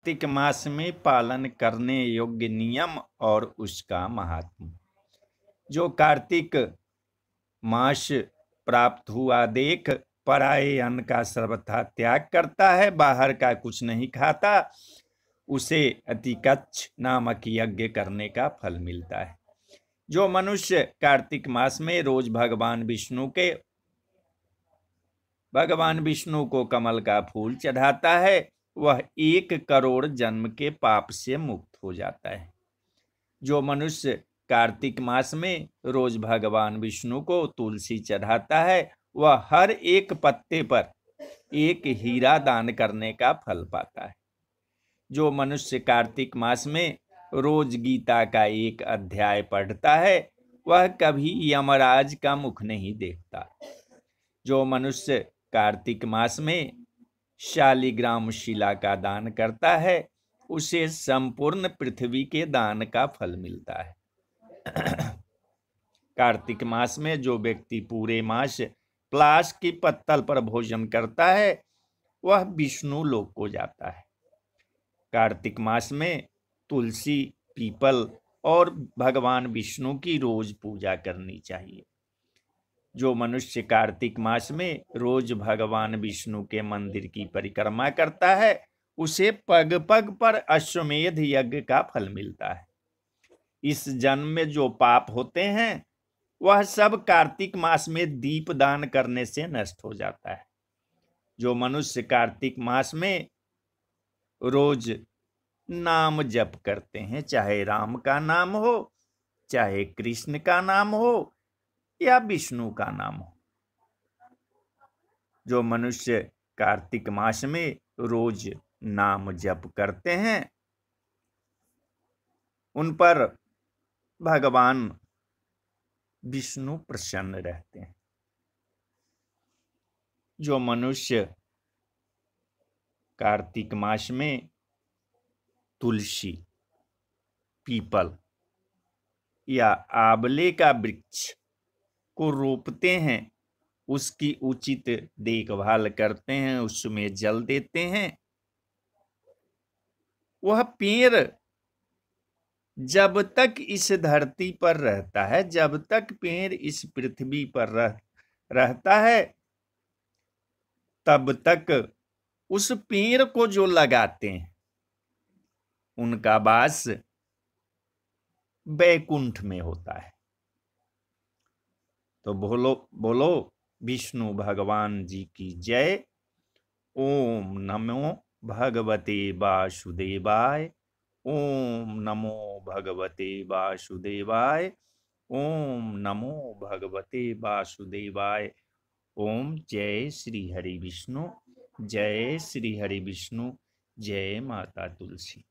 कार्तिक मास में पालन करने योग्य नियम और उसका महात्म जो कार्तिक मास प्राप्त हुआ देख पराए अन्न का सर्वथा त्याग करता है बाहर का कुछ नहीं खाता उसे कच्छ नामक यज्ञ करने का फल मिलता है जो मनुष्य कार्तिक मास में रोज भगवान विष्णु के भगवान विष्णु को कमल का फूल चढ़ाता है वह एक करोड़ जन्म के पाप से मुक्त हो जाता है जो मनुष्य कार्तिक मास में रोज भगवान विष्णु को तुलसी चढ़ाता है वह हर एक पत्ते पर एक हीरा दान करने का फल पाता है जो मनुष्य कार्तिक मास में रोज गीता का एक अध्याय पढ़ता है वह कभी यमराज का मुख नहीं देखता जो मनुष्य कार्तिक मास में शालिग्राम शिला का दान करता है उसे संपूर्ण पृथ्वी के दान का फल मिलता है कार्तिक मास में जो व्यक्ति पूरे मास प्लास की पत्तल पर भोजन करता है वह विष्णु लोक को जाता है कार्तिक मास में तुलसी पीपल और भगवान विष्णु की रोज पूजा करनी चाहिए जो मनुष्य कार्तिक मास में रोज भगवान विष्णु के मंदिर की परिक्रमा करता है उसे पग पग पर अश्वमेध यज्ञ का फल मिलता है इस जन्म में जो पाप होते हैं वह सब कार्तिक मास में दीप दान करने से नष्ट हो जाता है जो मनुष्य कार्तिक मास में रोज नाम जप करते हैं चाहे राम का नाम हो चाहे कृष्ण का नाम हो या विष्णु का नाम हो जो मनुष्य कार्तिक मास में रोज नाम जप करते हैं उन पर भगवान विष्णु प्रसन्न रहते हैं जो मनुष्य कार्तिक मास में तुलसी पीपल या आबले का वृक्ष को रोपते हैं उसकी उचित देखभाल करते हैं उसमें जल देते हैं वह पेड़ जब तक इस धरती पर रहता है जब तक पेड़ इस पृथ्वी पर रह, रहता है तब तक उस पेड़ को जो लगाते हैं उनका वास बैकुंठ में होता है तो बोलो बोलो विष्णु भगवान जी की जय ओम नमो भगवते वासुदेवाय ओम नमो भगवते वासुदेवाय ओम नमो भगवते वासुदेवाय ओम जय श्री हरि विष्णु जय श्री हरि विष्णु जय माता तुलसी